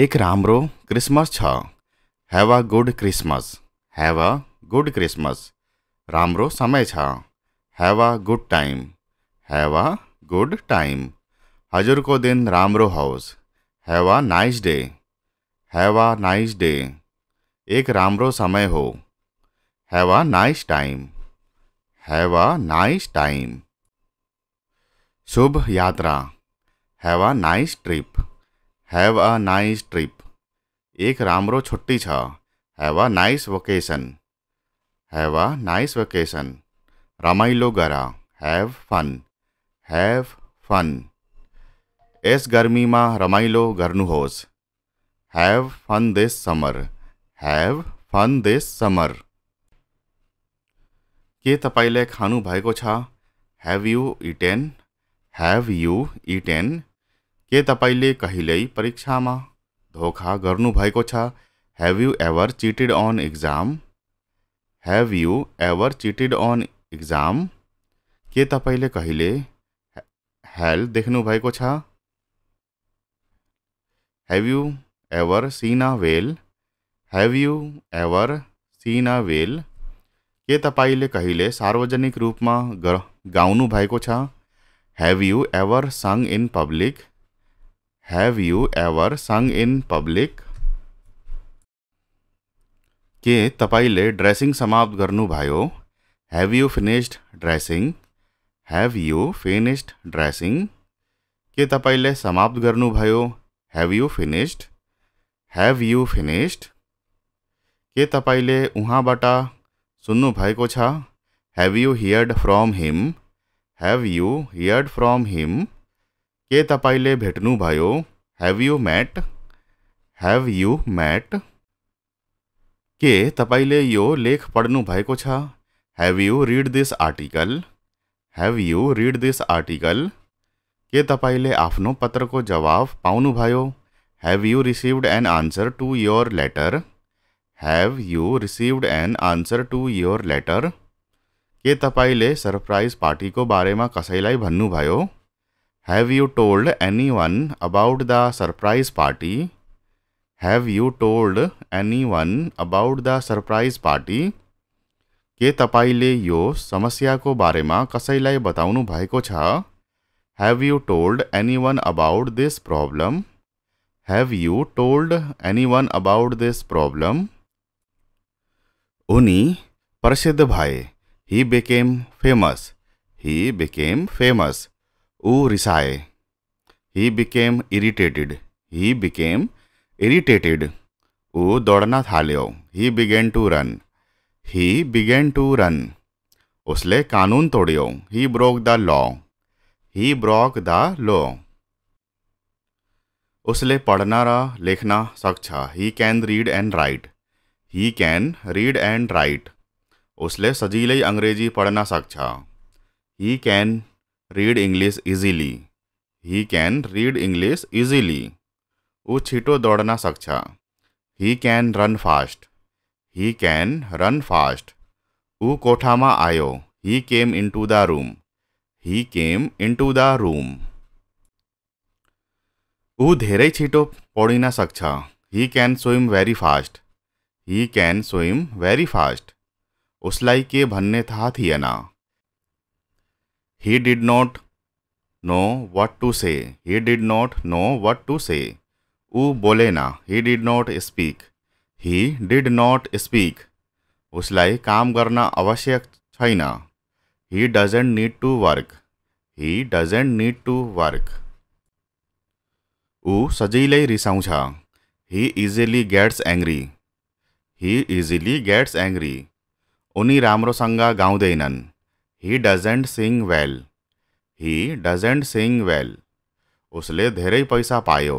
एक राम्रो क्रिसमस छ have a good Christmas have a good Christmas राम्रो समय छ have a good time have a good time हजुरको दिन राम्रो होस् have a nice day have a nice day एक राम्रो समय हो have a nice time have a nice time शुभ यात्रा have a nice trip have a nice trip एक राम्रो छुट्टी छ have a nice vacation have a nice vacation रमाइलो गरा हेव फन हेव फन इस गर्मी में रमाइलो गर्नुहोस् have fun this summer have fun this summer के तपाईँले खानु भएको छ have you eaten have you eaten के तपाईँले कहिल्यै परीक्षामा धोका गर्नुभएको छ have you ever cheated on exam have you ever cheated on exam के तपाईँले कहिले हेल देख्नुभएको छ have you ever seen a well have you ever seen a well के तपाईँले कहिले सार्वजनिक रूपमा ग गाउनु भएको छ have you ever sung in public Have you ever sung in public? के तपाईले ड्रेसिंग समाप्त गर्नु भयो Have you finished dressing? Have you finished dressing? के तपाईले समाप्त गर्नु भयो Have you finished? Have you finished? के तपाईले उहाँबाट सुन्नु भएको छ Have you heard from him? Have you heard from him? के भेट्नु भयो have you met have you met के तपाईले यो लेख पढ्नु भएको छ have you read this article have you read this article के तपाईले आफ्नो पत्रको जवाब पाउनुभयो have you received an answer to your letter have you received an answer to your letter के तपाईँले सरप्राइज पार्टीको बारेमा कसैलाई भन्नुभयो have you told anyone about the surprise party have you told anyone about the surprise party के तपाईँले यो समस्याको बारेमा कसैलाई बताउनु भएको छ have you told anyone about this problem have you told anyone about this problem उनी प्रसिद्ध भए he became famous he became famous ऊ रिसाए he became irritated he became irritated ऊ दौड़ना थालियो he began to run he began to run उसले कानून तोड़ियो he broke the law he broke the law उसले पढ़ना रा लिखना सक्षा he can read and write he can read and write उसले सजीले अंग्रेजी पढ़ना सक्षा he can read English easily he can read English easily वो छीटो दौड़ना सक्षा he can run fast he can run fast वो कोठा में आयो he came into the room he came into the room ऊ धेरै छिटो ना सक्छ he can swim very fast he can swim very fast उसलाई के भन्ने थाहा थिएन He did not know what to say. He did not know what to say. वो बोले ना he did not speak he did not speak उसलाई काम गर्न आवश्यक छैन he doesn't need to work he doesn't need to work ऊ सजिलै रिसाउँछ he easily gets angry he easily gets angry उनी राम्रोसँग गाउँदैनन् he doesn't sing well he doesn't sing well उसले धेरै पैसा पायो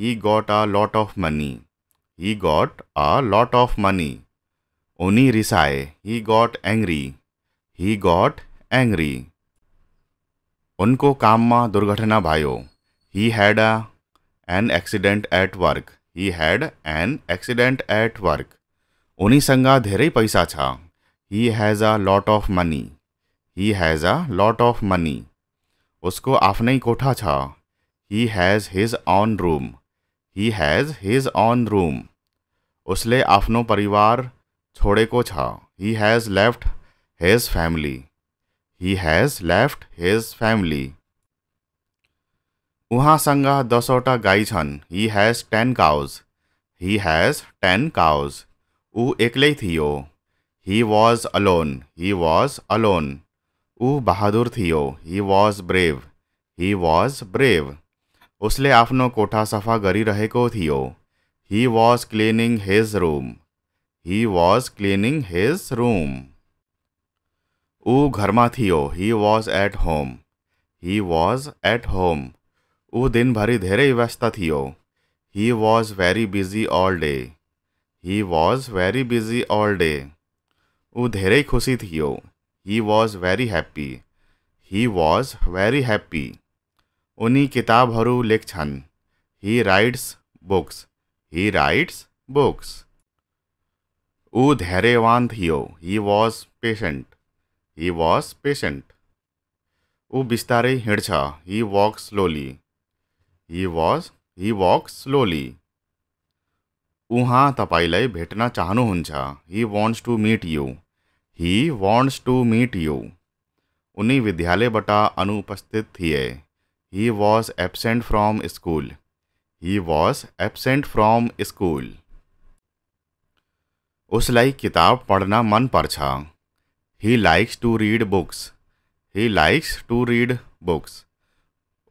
he got a lot of money he got a lot of money उनी रिसाए he got angry he got angry उनको काम में दुर्घटना भायो he had a an accident at work he had an accident at work उन्हीं संगा धेरै पैसा छा he has a lot of money he has a lot of money उसको आफ्नै कोठा छ he has his own room he has his own room उसले आफ्नो परिवार छोडेको छ he has left his family he has left his family उहाँसँग दसवटा गाई छन् he has ten cows he has ten cows ऊ एक्लै थियो he was alone he was alone ऊ बहादुर थियो he was brave he was brave उसले आफ्नो कोठा सफा गरिरहेको थियो he was cleaning his room he was cleaning his room ऊ घरमा थियो he was at home he was at home ऊ दिनभरि धेरै व्यस्त थियो he was very busy all day he was very busy all day ऊ धेरै खुसी थियो he was very happy he was very happy उनी किताबर लेख्छन् he writes books he writes books ऊ धैर्यवान थियो he was patient he was patient ऊ बिस्तार हिँड्छ he walk slowly he was he walk slowly उहाँ तपाईँलाई भेट्न चाहनुहुन्छ he wants to meet you he wants to meet you उन्हीं विद्यालय बटा अनुपस्थित थिए he was absent from school he was absent from school उस किताब पढ़ना मन पर्छ he likes to read books he likes to read books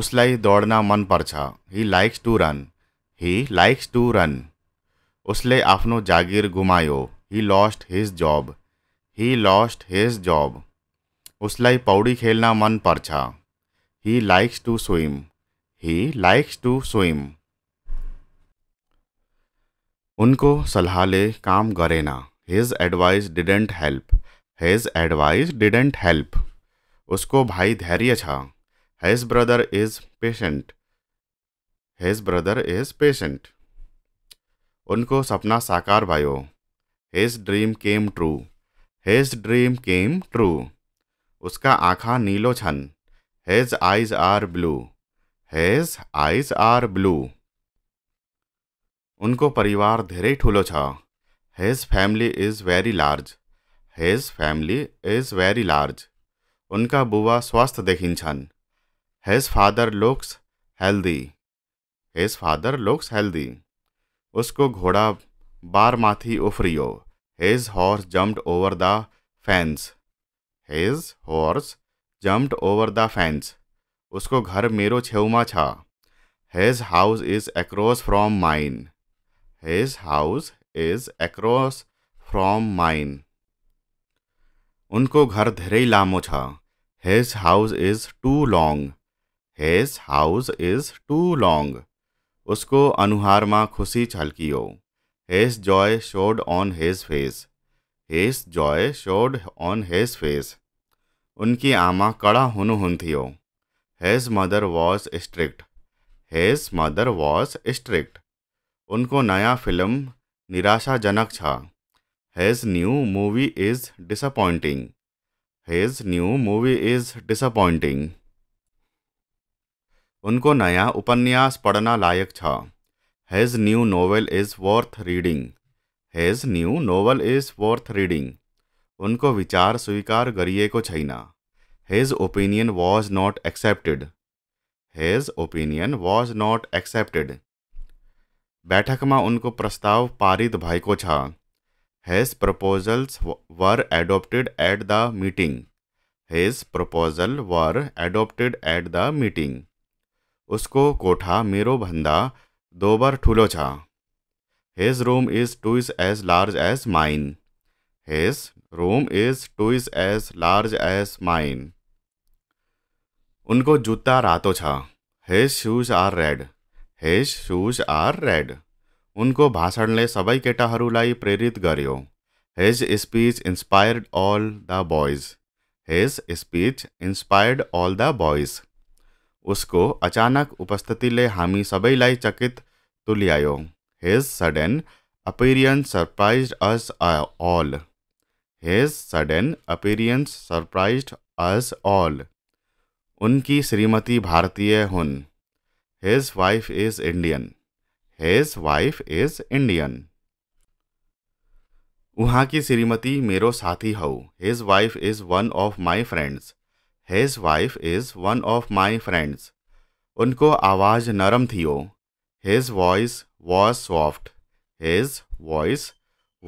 उस दौड़ना मन पर्छ he likes to run he likes to run उसले आफ्नो जागीर गुमायो he lost his job he lost his job उसलाई पौडी खेलना मन पर्छ he likes to swim he likes to swim उनको सलाह ले काम ना his advice didn't help his advice didn't help उसको भाई धैर्य छा hedge brother is patient his brother is patient उनको सपना साकार भाई his dream came true his dream came true उसका आँखा नीलो छन his eyes are blue his eyes are blue उनको परिवार धेरै ठुलो छ his family is very large his family is very large उनका बुआ स्वस्थ देखिन्छन् his father looks healthy his father looks healthy उसको घोड़ा बारमाथि उफ्रियो his horse jumped over the fence his horse jumped over the fence उसको घर मेरो छेउमा छ his house is across from mine his house is across from mine उनको घर धेरै लामो छ his house is too long his house is too long उसको अनुहारमा खुशी छल्कियो His joy showed on his face. His joy showed on his face. उनकी आमा कड़ा हुनु हुन थियो His mother was strict. His mother was strict. उनको नया फिल्म निराशाजनक था His new movie is disappointing. His new movie is disappointing. उनको नया उपन्यास पढ़ना लायक था his new novel is worth reading his new novel is worth reading उनको विचार स्वीकार करिए को छना his opinion was not accepted his opinion was not accepted बैठक में उनको प्रस्ताव पारित को छा his proposals were adopted at the meeting his proposal were adopted at the meeting उसको कोठा मेरो भंदा दोबर ठुलो छ his room is twice as large as mine his room is twice as large as mine उनको जुत्ता रातो छ his shoes are red his shoes are red उनको भाषणले सबै केटाहरूलाई प्रेरित गर्यो his speech inspired all the boys his speech inspired all the boys उसको अचानक ले हामी सबैलाई चकित तुल्यायो his sudden appearance surprised us all his sudden appearance surprised us all उनकी श्रीमती भारतीय हुन his wife is Indian his wife is Indian वहाँ की श्रीमती मेरो साथी हौ his wife is one of my friends his wife is one of my friends उनको आवाज़ नरम थी ओ his voice was soft his voice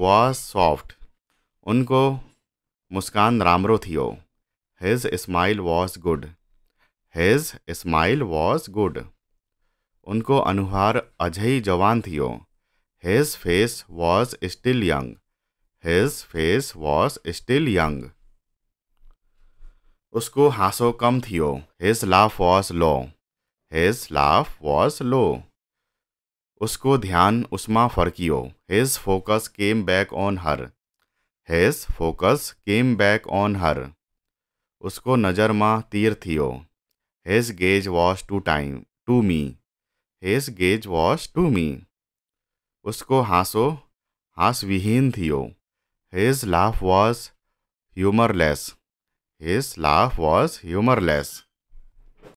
was soft उनको मुस्कान रामरो थी ओ his smile was good his smile was good उनको अनुहार अजय जवान थी ओ his face was still young his face was still young उसको हाँसो कम थियो his laugh was low his laugh was लो उसको ध्यान उसमा फर्कियो his focus came back on her his focus came back on her उसको नज़र माँ तीर थियो his gaze was to time to me his gaze was to me उसको हाँसो हाँस विहीन थियो his laugh was humourless His laugh was humorless.